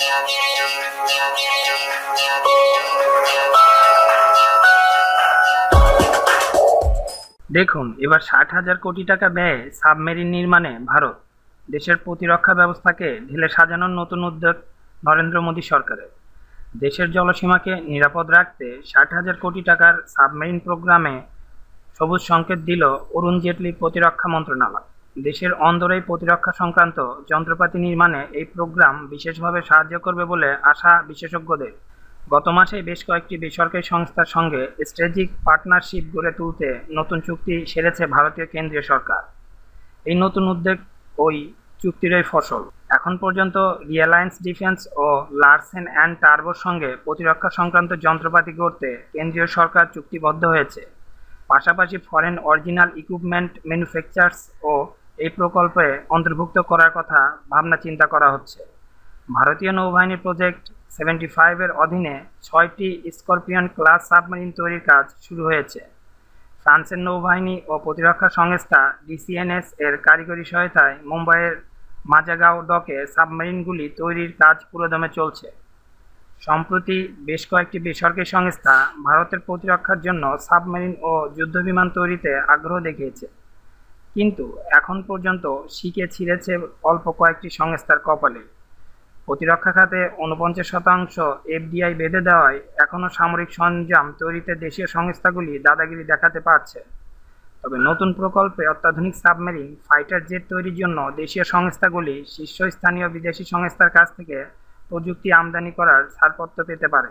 দেখুন এবার ষাট হাজার কোটি টাকা ব্যয়ে সাবমেরিন নির্মাণে ভারত দেশের প্রতিরক্ষা ব্যবস্থাকে ঢেলে সাজানোর নতুন উদ্যোগ নরেন্দ্র মোদী সরকারের দেশের জলসীমাকে নিরাপদ রাখতে ষাট হাজার কোটি টাকার সাবমেরিন প্রোগ্রামে সবুজ সংকেত দিল অরুণ জেটলি প্রতিরক্ষা মন্ত্রণালয় দেশের অন্দরেই প্রতিরক্ষা সংক্রান্ত যন্ত্রপাতি নির্মাণে এই প্রোগ্রাম বিশেষভাবে সাহায্য করবে বলে আশা বিশেষজ্ঞদের গত মাসে বেশ কয়েকটি বেসরকারি সংস্থার সঙ্গে স্ট্র্যাটেজিক পার্টনারশিপ গড়ে তুলতে নতুন চুক্তি সেরেছে ভারতীয় কেন্দ্রীয় সরকার এই নতুন উদ্যোগ ওই চুক্তিরই ফসল এখন পর্যন্ত রিয়ালায়েন্স ডিফেন্স ও লার্সেন অ্যান্ড টার্বোর সঙ্গে প্রতিরক্ষা সংক্রান্ত যন্ত্রপাতি গড়তে কেন্দ্রীয় সরকার চুক্তিবদ্ধ হয়েছে পাশাপাশি ফরেন অরিজিনাল ইকুইপমেন্ট ম্যানুফ্যাকচার্স ও এই প্রকল্পে অন্তর্ভুক্ত করার কথা ভাবনা চিন্তা করা হচ্ছে ভারতীয় নৌবাহিনী প্রজেক্ট সেভেন্টি ফাইভের অধীনে ছয়টি স্করপিয়ন ক্লাস সাবমেরিন তৈরির কাজ শুরু হয়েছে ফ্রান্সের নৌবাহিনী ও প্রতিরক্ষা সংস্থা ডিসিএনএস এর কারিগরি সহায়তায় মুম্বাইয়ের মাজাগাঁও ডকে সাবমেরিনগুলি তৈরির কাজ পুরোদমে চলছে সম্প্রতি বেশ কয়েকটি বেসরকারি সংস্থা ভারতের প্রতিরক্ষার জন্য সাবমেরিন ও যুদ্ধবিমান তৈরিতে আগ্রহ দেখিয়েছে কিন্তু এখন পর্যন্ত শিকে ছিঁড়েছে অল্প কয়েকটি সংস্থার কপালে প্রতিরক্ষা খাতে উনপঞ্চাশ শতাংশ এফডিআই বেঁধে দেওয়ায় এখনও সামরিক সরঞ্জাম তৈরিতে দেশীয় সংস্থাগুলি দাদাগিরি দেখাতে পারছে তবে নতুন প্রকল্পে অত্যাধুনিক সাবমেরিন ফাইটার জেট তৈরির জন্য দেশীয় সংস্থাগুলি শীর্ষস্থানীয় বিদেশি সংস্থার কাছ থেকে প্রযুক্তি আমদানি করার ছাড়পত্র পেতে পারে